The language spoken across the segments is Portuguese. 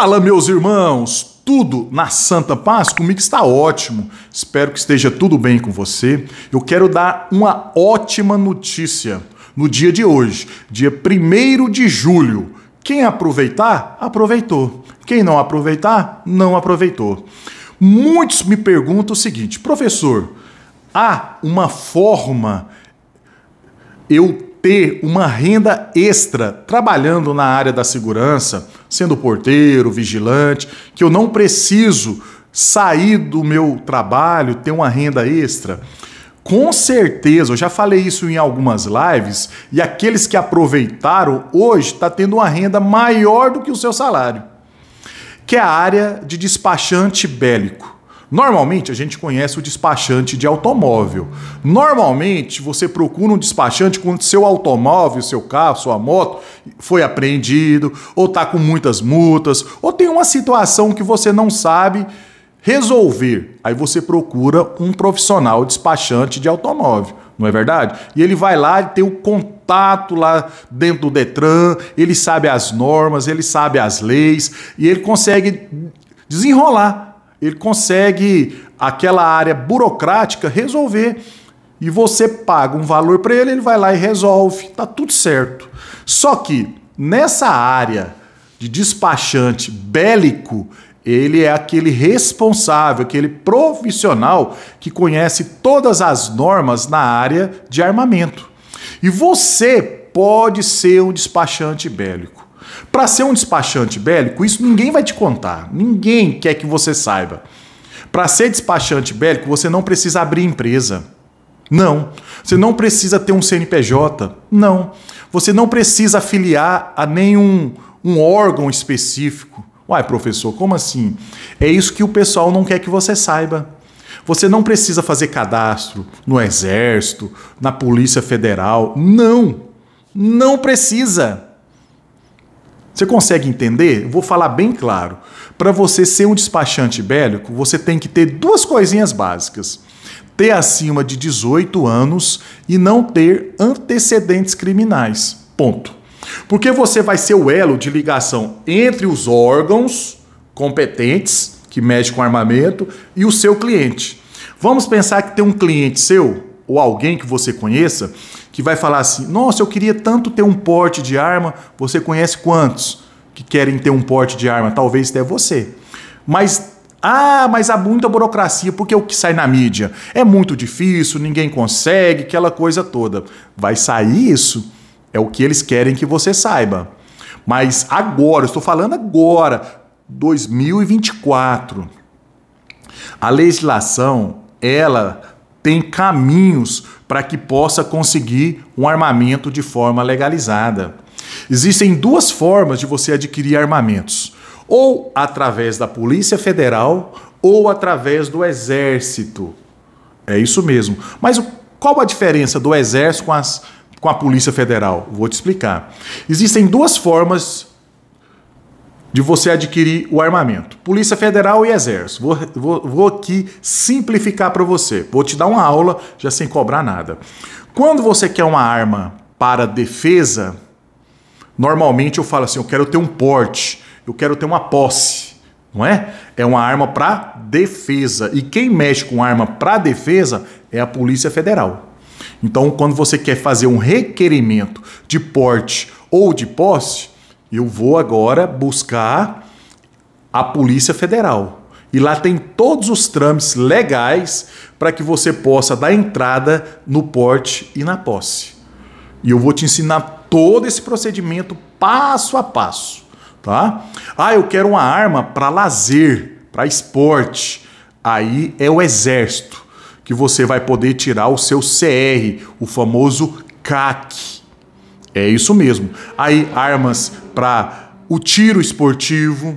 Fala, meus irmãos! Tudo na Santa Paz? Comigo está ótimo. Espero que esteja tudo bem com você. Eu quero dar uma ótima notícia no dia de hoje, dia 1 de julho. Quem aproveitar, aproveitou. Quem não aproveitar, não aproveitou. Muitos me perguntam o seguinte, professor, há uma forma eu ter uma renda extra trabalhando na área da segurança, sendo porteiro, vigilante, que eu não preciso sair do meu trabalho, ter uma renda extra. Com certeza, eu já falei isso em algumas lives, e aqueles que aproveitaram hoje está tendo uma renda maior do que o seu salário, que é a área de despachante bélico. Normalmente a gente conhece o despachante de automóvel. Normalmente você procura um despachante quando seu automóvel, seu carro, sua moto foi apreendido, ou está com muitas multas, ou tem uma situação que você não sabe resolver. Aí você procura um profissional despachante de automóvel, não é verdade? E ele vai lá e tem o contato contato lá dentro do Detran, ele sabe as normas, ele sabe as leis e ele consegue desenrolar ele consegue aquela área burocrática resolver e você paga um valor para ele, ele vai lá e resolve, tá tudo certo. Só que nessa área de despachante bélico, ele é aquele responsável, aquele profissional que conhece todas as normas na área de armamento. E você pode ser um despachante bélico. Para ser um despachante bélico, isso ninguém vai te contar. Ninguém quer que você saiba. Para ser despachante bélico, você não precisa abrir empresa. Não. Você não precisa ter um CNPJ. Não. Você não precisa afiliar a nenhum um órgão específico. Uai, professor, como assim? É isso que o pessoal não quer que você saiba. Você não precisa fazer cadastro no Exército, na Polícia Federal. Não. Não precisa. Você consegue entender? Vou falar bem claro. Para você ser um despachante bélico, você tem que ter duas coisinhas básicas: ter acima de 18 anos e não ter antecedentes criminais. Ponto. Porque você vai ser o elo de ligação entre os órgãos competentes que mexe com armamento e o seu cliente. Vamos pensar que tem um cliente seu ou alguém que você conheça que vai falar assim: nossa, eu queria tanto ter um porte de arma. Você conhece quantos que querem ter um porte de arma? Talvez até você. Mas ah, mas há muita burocracia, porque é o que sai na mídia é muito difícil, ninguém consegue, aquela coisa toda. Vai sair isso? É o que eles querem que você saiba. Mas agora, estou falando agora, 2024. A legislação, ela tem caminhos para que possa conseguir um armamento de forma legalizada. Existem duas formas de você adquirir armamentos: ou através da Polícia Federal ou através do Exército. É isso mesmo. Mas qual a diferença do Exército com, as, com a Polícia Federal? Vou te explicar. Existem duas formas de você adquirir o armamento. Polícia Federal e Exército. Vou, vou, vou aqui simplificar para você. Vou te dar uma aula já sem cobrar nada. Quando você quer uma arma para defesa, normalmente eu falo assim: eu quero ter um porte, eu quero ter uma posse, não é? É uma arma para defesa. E quem mexe com arma para defesa é a Polícia Federal. Então, quando você quer fazer um requerimento de porte ou de posse, eu vou agora buscar a Polícia Federal. E lá tem todos os trâmites legais para que você possa dar entrada no porte e na posse. E eu vou te ensinar todo esse procedimento passo a passo, tá? Ah, eu quero uma arma para lazer, para esporte. Aí é o exército que você vai poder tirar o seu CR, o famoso CAC. É isso mesmo. Aí armas para o tiro esportivo,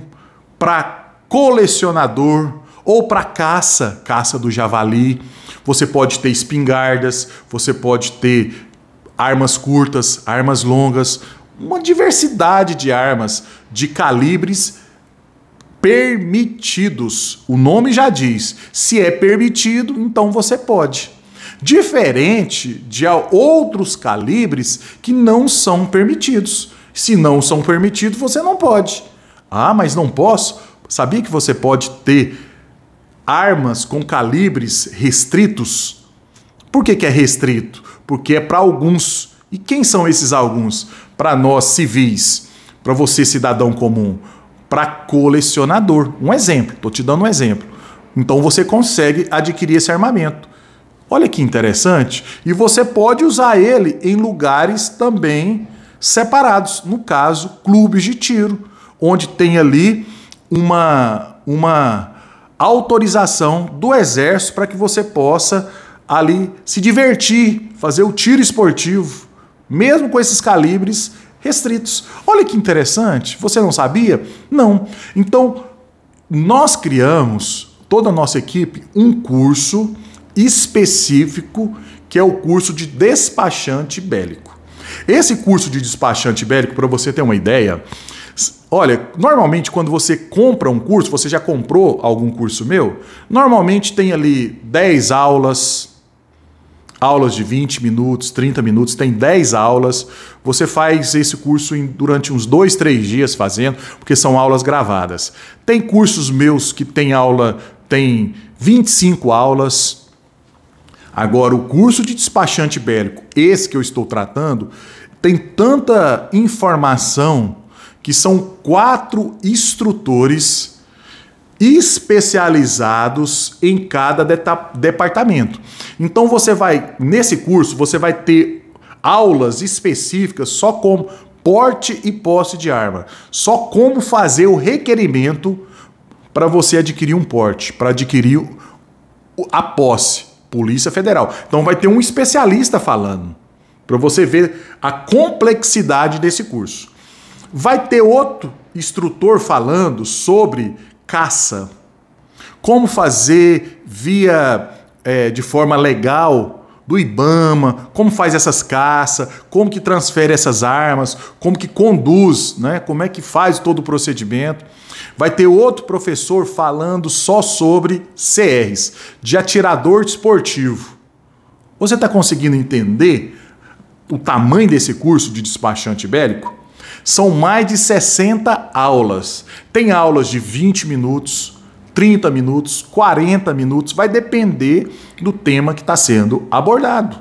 para colecionador ou para caça, caça do javali. Você pode ter espingardas, você pode ter armas curtas, armas longas, uma diversidade de armas, de calibres permitidos. O nome já diz: se é permitido, então você pode. Diferente de outros calibres que não são permitidos. Se não são permitidos, você não pode. Ah, mas não posso? Sabia que você pode ter armas com calibres restritos? Por que, que é restrito? Porque é para alguns. E quem são esses alguns? Para nós civis, para você cidadão comum, para colecionador. Um exemplo, estou te dando um exemplo. Então você consegue adquirir esse armamento. Olha que interessante. E você pode usar ele em lugares também separados. No caso, clubes de tiro, onde tem ali uma, uma autorização do exército para que você possa ali se divertir, fazer o tiro esportivo, mesmo com esses calibres restritos. Olha que interessante, você não sabia? Não. Então, nós criamos, toda a nossa equipe, um curso específico que é o curso de despachante bélico. Esse curso de despachante bélico, para você ter uma ideia, Olha, normalmente quando você compra um curso, você já comprou algum curso meu? Normalmente tem ali 10 aulas, aulas de 20 minutos, 30 minutos, tem 10 aulas. Você faz esse curso em, durante uns 2, 3 dias fazendo, porque são aulas gravadas. Tem cursos meus que tem aula, tem 25 aulas, Agora, o curso de despachante bélico, esse que eu estou tratando, tem tanta informação que são quatro instrutores especializados em cada departamento. Então você vai nesse curso você vai ter aulas específicas só como porte e posse de arma, só como fazer o requerimento para você adquirir um porte, para adquirir a posse. Polícia Federal. Então vai ter um especialista falando, para você ver a complexidade desse curso. Vai ter outro instrutor falando sobre caça, como fazer via é, de forma legal do IBAMA, como faz essas caças, como que transfere essas armas, como que conduz, né? como é que faz todo o procedimento. Vai ter outro professor falando só sobre CRs, de atirador esportivo. Você está conseguindo entender o tamanho desse curso de despachante bélico? São mais de 60 aulas. Tem aulas de 20 minutos, 30 minutos, 40 minutos, vai depender do tema que está sendo abordado.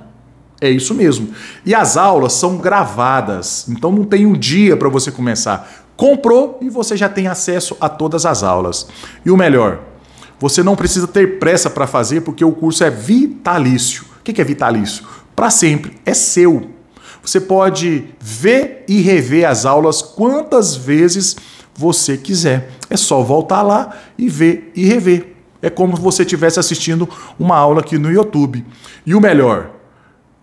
É isso mesmo. E as aulas são gravadas, então não tem um dia para você começar. Comprou e você já tem acesso a todas as aulas. E o melhor, você não precisa ter pressa para fazer porque o curso é vitalício. O que é vitalício? Para sempre, é seu. Você pode ver e rever as aulas quantas vezes você quiser. É só voltar lá e ver e rever. É como se você estivesse assistindo uma aula aqui no YouTube. E o melhor,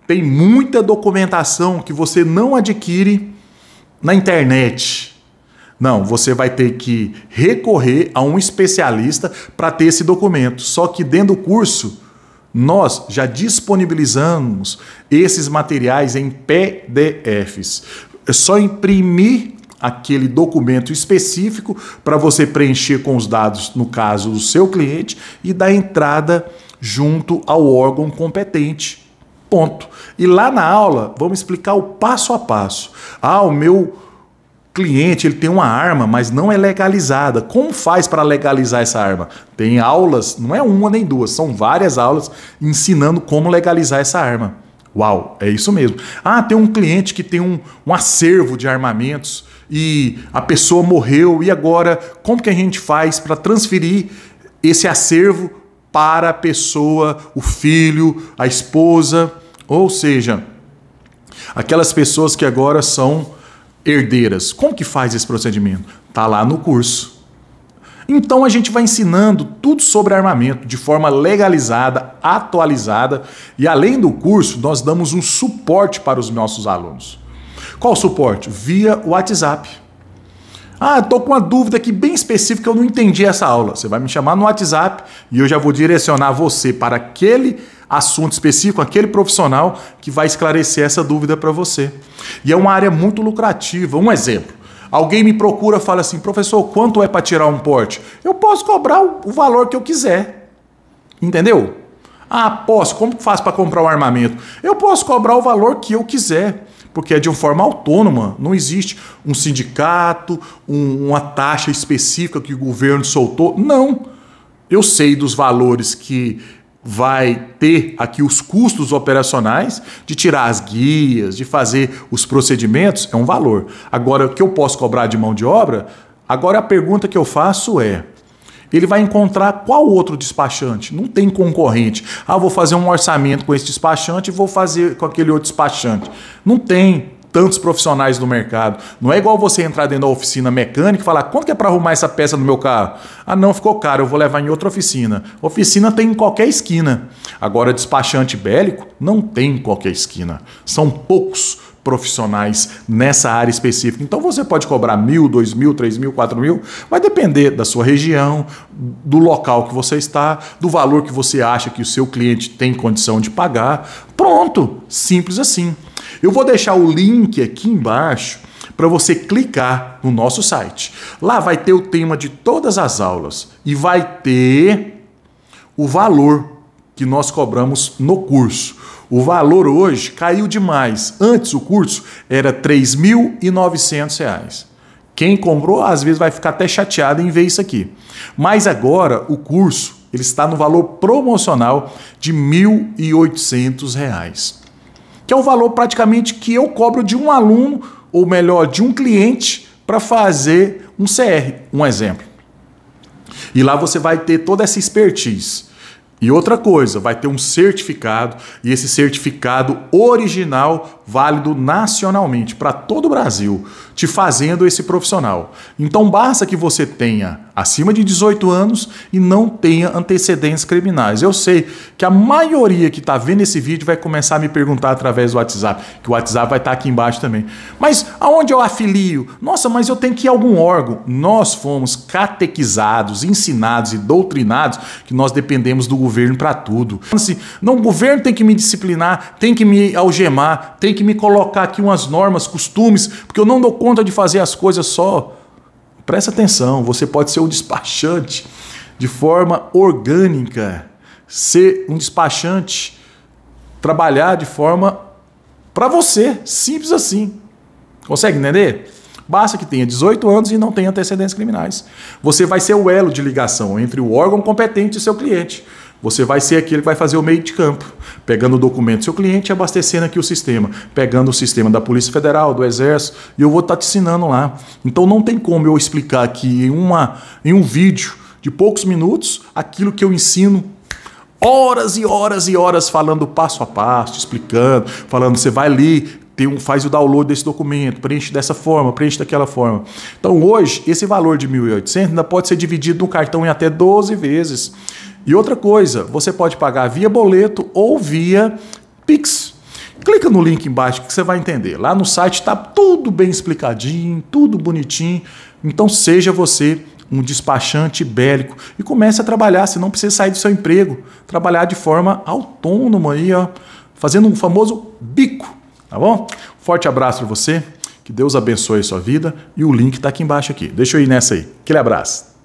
tem muita documentação que você não adquire na internet. Não, você vai ter que recorrer a um especialista para ter esse documento. Só que dentro do curso, nós já disponibilizamos esses materiais em PDFs. É só imprimir aquele documento específico para você preencher com os dados, no caso do seu cliente, e dar entrada junto ao órgão competente. Ponto. E lá na aula, vamos explicar o passo a passo. Ah, o meu cliente ele tem uma arma, mas não é legalizada. Como faz para legalizar essa arma? Tem aulas, não é uma nem duas, são várias aulas ensinando como legalizar essa arma. Uau, é isso mesmo. Ah, tem um cliente que tem um, um acervo de armamentos e a pessoa morreu, e agora como que a gente faz para transferir esse acervo para a pessoa, o filho, a esposa? Ou seja, aquelas pessoas que agora são herdeiras. Como que faz esse procedimento? Tá lá no curso. Então a gente vai ensinando tudo sobre armamento de forma legalizada, atualizada e além do curso, nós damos um suporte para os nossos alunos. Qual suporte? Via WhatsApp. Ah, estou com uma dúvida aqui bem específica, eu não entendi essa aula. Você vai me chamar no WhatsApp e eu já vou direcionar você para aquele assunto específico, aquele profissional que vai esclarecer essa dúvida para você. E é uma área muito lucrativa. Um exemplo: Alguém me procura, fala assim: "Professor, quanto é para tirar um porte?" Eu posso cobrar o valor que eu quiser. Entendeu? Ah, posso. Como faz para comprar um armamento? Eu posso cobrar o valor que eu quiser, porque é de uma forma autônoma. Não existe um sindicato, um, uma taxa específica que o governo soltou. Não. Eu sei dos valores que vai ter aqui os custos operacionais de tirar as guias, de fazer os procedimentos, é um valor. Agora, o que eu posso cobrar de mão de obra? Agora a pergunta que eu faço é: ele vai encontrar qual outro despachante? Não tem concorrente. Ah, vou fazer um orçamento com esse despachante e vou fazer com aquele outro despachante. Não tem tantos profissionais no mercado. Não é igual você entrar dentro da oficina mecânica e falar quanto que é para arrumar essa peça no meu carro? Ah, não, ficou caro, eu vou levar em outra oficina. Oficina tem em qualquer esquina. Agora, despachante bélico não tem em qualquer esquina. São poucos profissionais nessa área específica. Então você pode cobrar mil, dois mil, três mil, quatro mil, vai depender da sua região, do local que você está, do valor que você acha que o seu cliente tem condição de pagar. Pronto, simples assim. Eu vou deixar o link aqui embaixo para você clicar no nosso site. Lá vai ter o tema de todas as aulas e vai ter o valor que nós cobramos no curso. O valor hoje caiu demais. Antes o curso era R$ 3.900. Quem comprou às vezes vai ficar até chateado em ver isso aqui. Mas agora o curso ele está no valor promocional de R$ 1.800 que é o valor praticamente que eu cobro de um aluno, ou melhor, de um cliente, para fazer um CR, um exemplo. E lá você vai ter toda essa expertise. E outra coisa, vai ter um certificado e esse certificado original válido nacionalmente para todo o Brasil, te fazendo esse profissional. Então basta que você tenha acima de 18 anos e não tenha antecedentes criminais. Eu sei que a maioria que está vendo esse vídeo vai começar a me perguntar através do WhatsApp, que o WhatsApp vai estar tá aqui embaixo também. Mas aonde eu afilio? Nossa, mas eu tenho que ir a algum órgão. Nós fomos catequizados, ensinados e doutrinados que nós dependemos do governo para tudo. Não, o governo tem que me disciplinar, tem que me algemar, tem que que me colocar aqui umas normas, costumes, porque eu não dou conta de fazer as coisas só. Presta atenção, você pode ser um despachante de forma orgânica, ser um despachante, trabalhar de forma para você, simples assim. Consegue entender? Basta que tenha 18 anos e não tenha antecedentes criminais. Você vai ser o elo de ligação entre o órgão competente e seu cliente. Você vai ser aquele que vai fazer o meio de campo, pegando o documento do seu cliente e abastecendo aqui o sistema, pegando o sistema da Polícia Federal, do Exército, e eu vou estar tá te ensinando lá. Então não tem como eu explicar aqui em, uma, em um vídeo de poucos minutos aquilo que eu ensino horas e horas e horas falando passo a passo, explicando, falando você vai ali, tem um, faz o download desse documento, preenche dessa forma, preenche daquela forma. Então hoje, esse valor de 1.800 ainda pode ser dividido no cartão em até 12 vezes. E outra coisa, você pode pagar via boleto ou via Pix. Clica no link embaixo que você vai entender. Lá no site está tudo bem explicadinho, tudo bonitinho. Então seja você um despachante bélico e comece a trabalhar, se não precisa sair do seu emprego, trabalhar de forma autônoma aí, ó, fazendo um famoso bico, tá bom? Forte abraço para você, que Deus abençoe a sua vida e o link está aqui embaixo aqui. Deixa eu ir nessa aí. Aquele abraço.